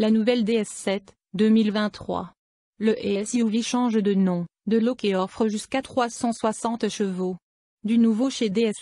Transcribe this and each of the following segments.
La nouvelle DS7, 2023. Le SUV change de nom, de look et offre jusqu'à 360 chevaux. Du nouveau chez DS.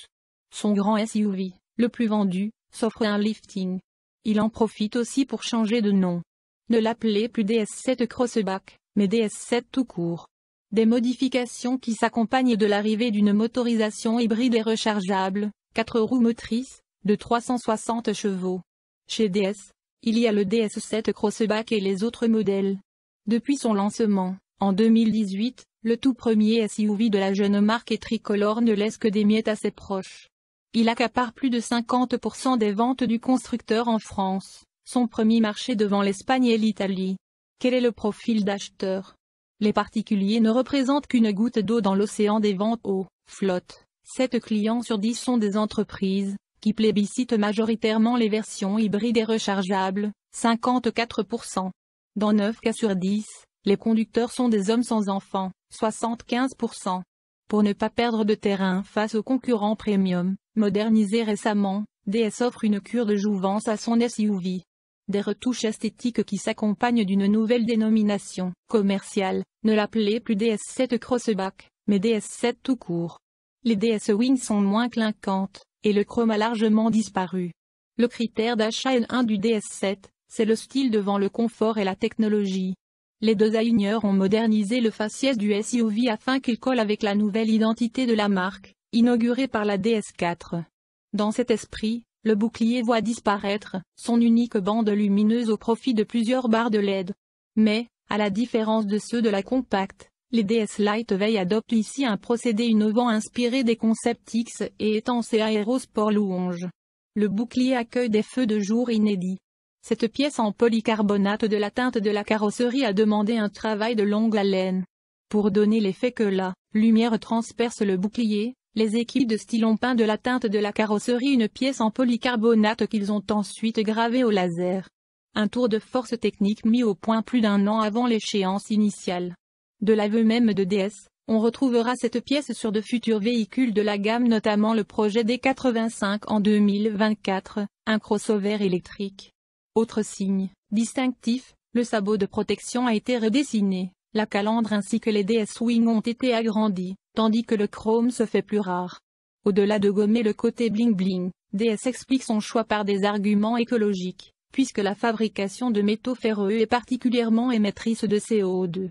Son grand SUV, le plus vendu, s'offre un lifting. Il en profite aussi pour changer de nom. Ne l'appelez plus DS7 Crossback, mais DS7 tout court. Des modifications qui s'accompagnent de l'arrivée d'une motorisation hybride et rechargeable, 4 roues motrices, de 360 chevaux. Chez DS, il y a le DS7 Crossback et les autres modèles. Depuis son lancement, en 2018, le tout premier SUV de la jeune marque et tricolore ne laisse que des miettes à ses proches. Il accapare plus de 50% des ventes du constructeur en France, son premier marché devant l'Espagne et l'Italie. Quel est le profil d'acheteur Les particuliers ne représentent qu'une goutte d'eau dans l'océan des ventes aux flottes. 7 clients sur 10 sont des entreprises, qui plébiscite majoritairement les versions hybrides et rechargeables, 54%. Dans 9 cas sur 10, les conducteurs sont des hommes sans enfants, 75%. Pour ne pas perdre de terrain face aux concurrents premium, modernisés récemment, DS offre une cure de jouvence à son SUV. Des retouches esthétiques qui s'accompagnent d'une nouvelle dénomination, commerciale, ne l'appelez plus DS7 Crossback, mais DS7 tout court. Les DS Wings sont moins clinquantes, et le chrome a largement disparu. Le critère d'achat 1 du DS7, c'est le style devant le confort et la technologie. Les deux designers ont modernisé le faciès du SUV afin qu'il colle avec la nouvelle identité de la marque, inaugurée par la DS4. Dans cet esprit, le bouclier voit disparaître son unique bande lumineuse au profit de plusieurs barres de LED. Mais, à la différence de ceux de la compacte, les DS Light adoptent ici un procédé innovant inspiré des concepts X et ses aérosport louange. Le bouclier accueille des feux de jour inédits. Cette pièce en polycarbonate de la teinte de la carrosserie a demandé un travail de longue haleine. Pour donner l'effet que la lumière transperce le bouclier, les équipes de style ont peint de la teinte de la carrosserie une pièce en polycarbonate qu'ils ont ensuite gravée au laser. Un tour de force technique mis au point plus d'un an avant l'échéance initiale. De l'aveu même de DS, on retrouvera cette pièce sur de futurs véhicules de la gamme notamment le projet D85 en 2024, un crossover électrique. Autre signe distinctif, le sabot de protection a été redessiné, la calandre ainsi que les DS Wing ont été agrandis, tandis que le chrome se fait plus rare. Au-delà de gommer le côté bling bling, DS explique son choix par des arguments écologiques, puisque la fabrication de métaux ferreux est particulièrement émettrice de CO2.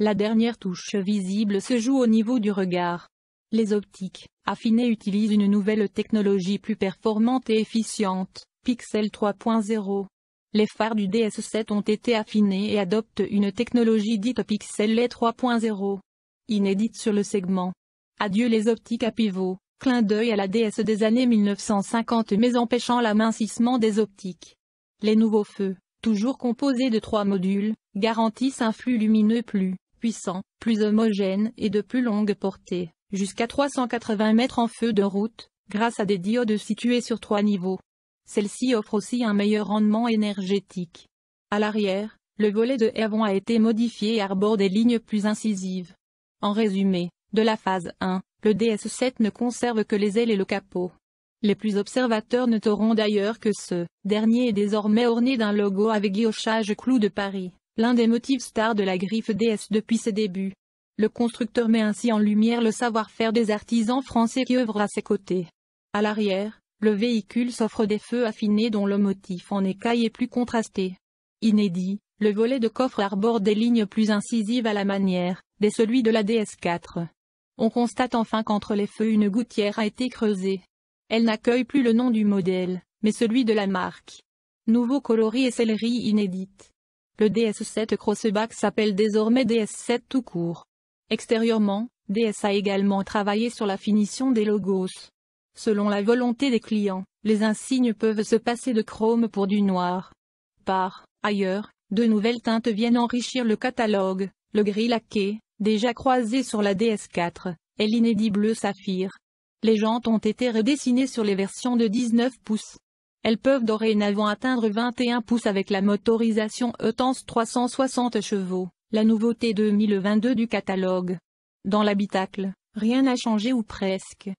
La dernière touche visible se joue au niveau du regard. Les optiques affinées utilisent une nouvelle technologie plus performante et efficiente, Pixel 3.0. Les phares du DS7 ont été affinés et adoptent une technologie dite Pixel 3.0. Inédite sur le segment. Adieu les optiques à pivot, clin d'œil à la DS des années 1950 mais empêchant l'amincissement des optiques. Les nouveaux feux, toujours composés de trois modules, garantissent un flux lumineux plus puissant, plus homogène et de plus longue portée, jusqu'à 380 mètres en feu de route, grâce à des diodes situées sur trois niveaux. Celle-ci offre aussi un meilleur rendement énergétique. À l'arrière, le volet de avant a été modifié et arbore des lignes plus incisives. En résumé, de la phase 1, le DS7 ne conserve que les ailes et le capot. Les plus observateurs noteront d'ailleurs que ce dernier est désormais orné d'un logo avec guillochage clou de Paris l'un des motifs stars de la griffe DS depuis ses débuts. Le constructeur met ainsi en lumière le savoir-faire des artisans français qui œuvrent à ses côtés. À l'arrière, le véhicule s'offre des feux affinés dont le motif en écaille est plus contrasté. Inédit, le volet de coffre arbore des lignes plus incisives à la manière des celui de la DS4. On constate enfin qu'entre les feux une gouttière a été creusée. Elle n'accueille plus le nom du modèle, mais celui de la marque. Nouveaux coloris et céleri inédite. Le DS7 Crossback s'appelle désormais DS7 tout court. Extérieurement, DS a également travaillé sur la finition des logos. Selon la volonté des clients, les insignes peuvent se passer de chrome pour du noir. Par ailleurs, de nouvelles teintes viennent enrichir le catalogue, le gris laqué, déjà croisé sur la DS4, et l'inédit bleu saphir. Les jantes ont été redessinées sur les versions de 19 pouces. Elles peuvent dorénavant atteindre 21 pouces avec la motorisation Eutense 360 chevaux, la nouveauté 2022 du catalogue. Dans l'habitacle, rien n'a changé ou presque.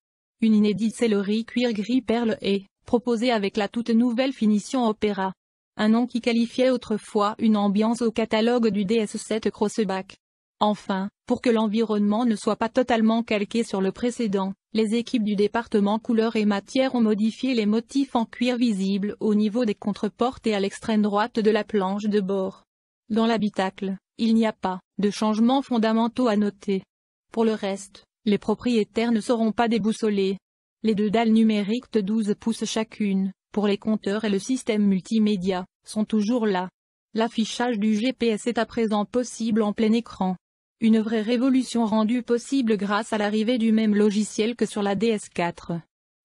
Une inédite sellerie cuir gris perle est proposée avec la toute nouvelle finition Opéra. Un nom qui qualifiait autrefois une ambiance au catalogue du DS7 Crossback. Enfin, pour que l'environnement ne soit pas totalement calqué sur le précédent, les équipes du département couleur et matière ont modifié les motifs en cuir visibles au niveau des contreportes et à l'extrême droite de la planche de bord. Dans l'habitacle, il n'y a pas de changements fondamentaux à noter. Pour le reste, les propriétaires ne seront pas déboussolés. Les deux dalles numériques de 12 pouces chacune, pour les compteurs et le système multimédia, sont toujours là. L'affichage du GPS est à présent possible en plein écran. Une vraie révolution rendue possible grâce à l'arrivée du même logiciel que sur la DS4.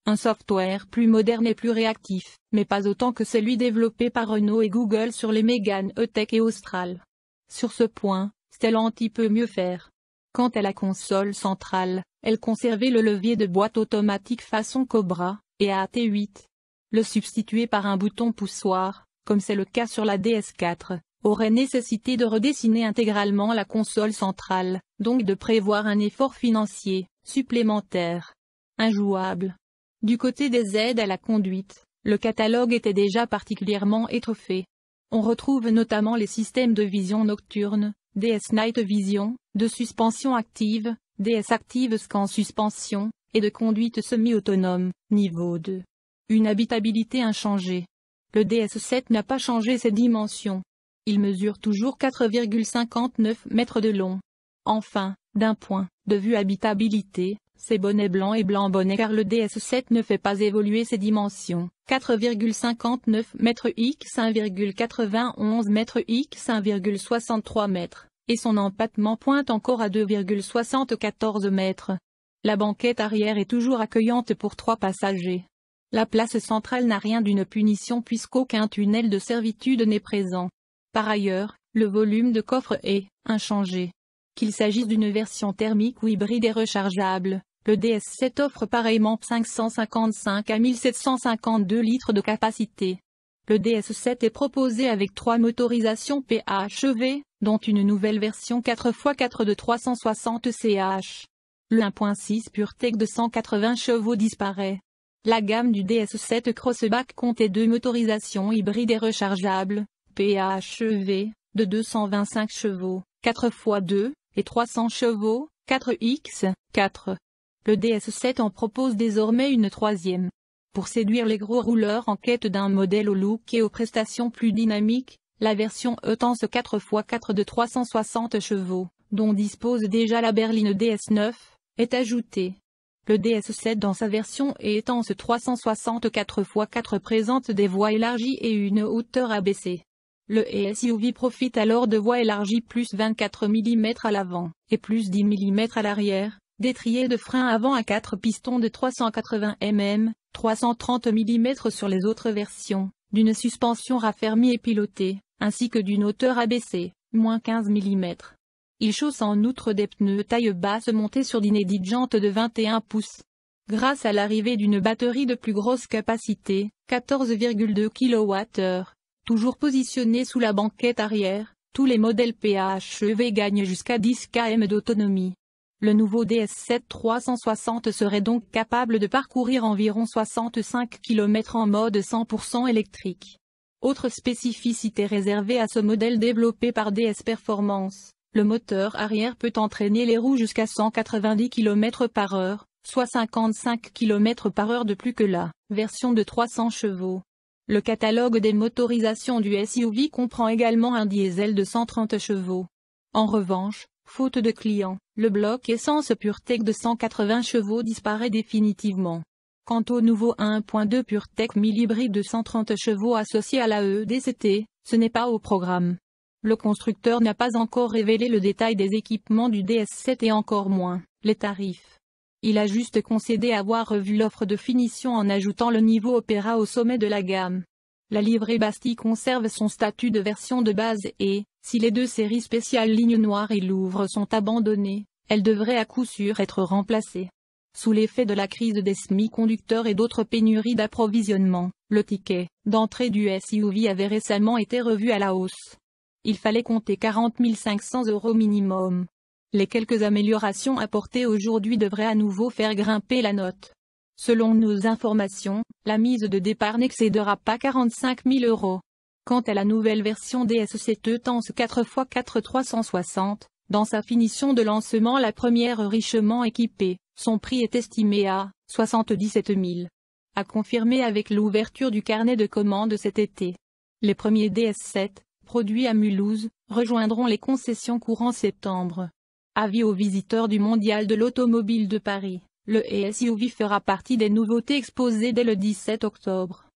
Un software plus moderne et plus réactif, mais pas autant que celui développé par Renault et Google sur les Mégane E-Tech et Austral. Sur ce point, Stellantis peut mieux faire. Quant à la console centrale, elle conservait le levier de boîte automatique façon Cobra, et AT8. Le substituer par un bouton poussoir, comme c'est le cas sur la DS4, aurait nécessité de redessiner intégralement la console centrale, donc de prévoir un effort financier supplémentaire. Injouable. Du côté des aides à la conduite, le catalogue était déjà particulièrement étoffé. On retrouve notamment les systèmes de vision nocturne, DS Night Vision, de suspension active, DS Active Scan Suspension, et de conduite semi-autonome, niveau 2. Une habitabilité inchangée. Le DS7 n'a pas changé ses dimensions, il mesure toujours 4,59 mètres de long. Enfin, d'un point de vue habitabilité, ces bonnets blancs et blanc bonnet car le DS7 ne fait pas évoluer ses dimensions. 4,59 mètres x 1,91 mètres x 1,63 mètres, et son empattement pointe encore à 2,74 mètres. La banquette arrière est toujours accueillante pour trois passagers. La place centrale n'a rien d'une punition puisqu'aucun tunnel de servitude n'est présent. Par ailleurs, le volume de coffre est inchangé. Qu'il s'agisse d'une version thermique ou hybride et rechargeable, le DS7 offre pareillement 555 à 1752 litres de capacité. Le DS7 est proposé avec trois motorisations PHEV, dont une nouvelle version 4x4 de 360 CH. Le 1.6 PureTech de 180 chevaux disparaît. La gamme du DS7 Crossback comptait deux motorisations hybrides et rechargeables, PHEV, de 225 chevaux, 4 x 2, et 300 chevaux, 4X, 4. Le DS7 en propose désormais une troisième. Pour séduire les gros rouleurs en quête d'un modèle au look et aux prestations plus dynamiques, la version E-Tense 4x4 e de 360 chevaux, dont dispose déjà la berline DS9, est ajoutée. Le DS7 dans sa version E-Tense 4 x 4 présente des voies élargies et une hauteur abaissée. Le SUV profite alors de voies élargies plus 24 mm à l'avant, et plus 10 mm à l'arrière, d'étriers de frein avant à 4 pistons de 380 mm, 330 mm sur les autres versions, d'une suspension raffermie et pilotée, ainsi que d'une hauteur abaissée, moins 15 mm. Il chausse en outre des pneus taille basse montés sur d'inédites jantes de 21 pouces. Grâce à l'arrivée d'une batterie de plus grosse capacité, 14,2 kWh, Toujours positionnés sous la banquette arrière, tous les modèles PHEV gagnent jusqu'à 10 km d'autonomie. Le nouveau DS7 360 serait donc capable de parcourir environ 65 km en mode 100% électrique. Autre spécificité réservée à ce modèle développé par DS Performance, le moteur arrière peut entraîner les roues jusqu'à 190 km par heure, soit 55 km par heure de plus que la version de 300 chevaux. Le catalogue des motorisations du SUV comprend également un diesel de 130 chevaux. En revanche, faute de clients, le bloc essence PureTech de 180 chevaux disparaît définitivement. Quant au nouveau 1.2 PureTech 1000 hybride de 130 chevaux associé à la EDCT, ce n'est pas au programme. Le constructeur n'a pas encore révélé le détail des équipements du DS7 et encore moins les tarifs il a juste concédé avoir revu l'offre de finition en ajoutant le niveau Opéra au sommet de la gamme. La livrée Bastille conserve son statut de version de base et, si les deux séries spéciales Ligne Noire et Louvre sont abandonnées, elles devraient à coup sûr être remplacées. Sous l'effet de la crise des semi-conducteurs et d'autres pénuries d'approvisionnement, le ticket d'entrée du SUV avait récemment été revu à la hausse. Il fallait compter 40 500 euros minimum. Les quelques améliorations apportées aujourd'hui devraient à nouveau faire grimper la note. Selon nos informations, la mise de départ n'excédera pas 45 000 euros. Quant à la nouvelle version DS7 e, Tense 4x4 360, dans sa finition de lancement la première richement équipée, son prix est estimé à 77 000. A confirmer avec l'ouverture du carnet de commandes cet été. Les premiers DS7, produits à Mulhouse, rejoindront les concessions courant septembre. Avis aux visiteurs du Mondial de l'Automobile de Paris, le SUV fera partie des nouveautés exposées dès le 17 octobre.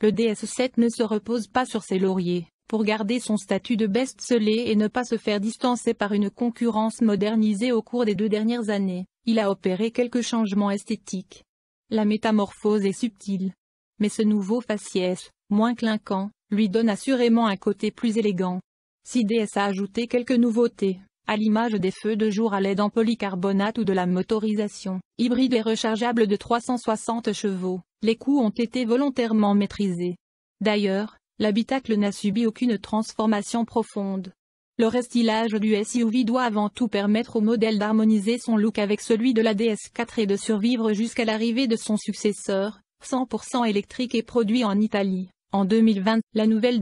Le DS7 ne se repose pas sur ses lauriers, pour garder son statut de best-seller et ne pas se faire distancer par une concurrence modernisée au cours des deux dernières années, il a opéré quelques changements esthétiques. La métamorphose est subtile. Mais ce nouveau faciès, moins clinquant, lui donne assurément un côté plus élégant. Si DS a ajouté quelques nouveautés, à l'image des feux de jour à l'aide en polycarbonate ou de la motorisation hybride et rechargeable de 360 chevaux, les coûts ont été volontairement maîtrisés. D'ailleurs, l'habitacle n'a subi aucune transformation profonde. Le restylage du SUV doit avant tout permettre au modèle d'harmoniser son look avec celui de la DS4 et de survivre jusqu'à l'arrivée de son successeur, 100% électrique et produit en Italie. En 2020, la nouvelle